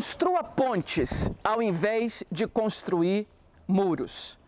Construa pontes ao invés de construir muros.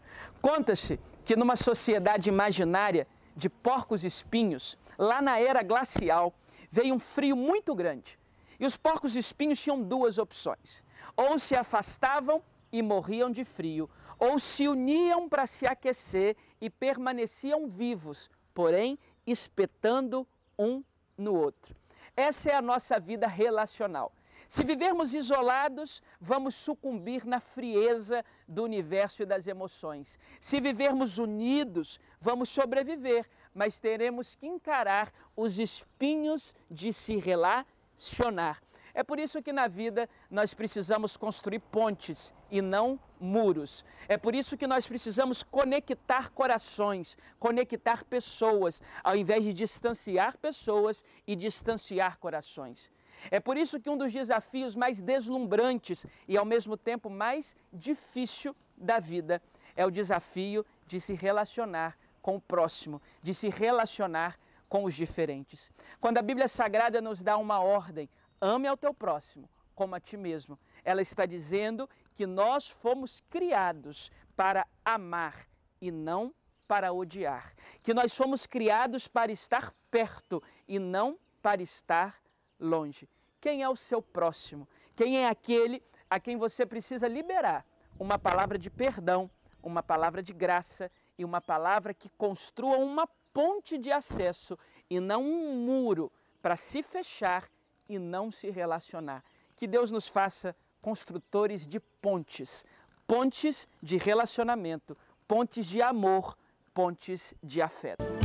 Conta-se que numa sociedade imaginária de porcos espinhos, lá na era glacial, veio um frio muito grande. E os porcos espinhos tinham duas opções: ou se afastavam e morriam de frio, ou se uniam para se aquecer e permaneciam vivos, porém espetando um no outro. Essa é a nossa vida relacional. Se vivermos isolados, vamos sucumbir na frieza do universo e das emoções. Se vivermos unidos, vamos sobreviver, mas teremos que encarar os espinhos de se relacionar. É por isso que na vida nós precisamos construir pontes e não muros. É por isso que nós precisamos conectar corações, conectar pessoas, ao invés de distanciar pessoas e distanciar corações. É por isso que um dos desafios mais deslumbrantes e ao mesmo tempo mais difícil da vida é o desafio de se relacionar com o próximo, de se relacionar com os diferentes. Quando a Bíblia Sagrada nos dá uma ordem, ame ao teu próximo como a ti mesmo, ela está dizendo que nós fomos criados para amar e não para odiar, que nós fomos criados para estar perto e não para estar longe. Quem é o seu próximo? Quem é aquele a quem você precisa liberar uma palavra de perdão, uma palavra de graça e uma palavra que construa uma ponte de acesso e não um muro para se fechar e não se relacionar. Que Deus nos faça construtores de pontes, pontes de relacionamento, pontes de amor, pontes de afeto.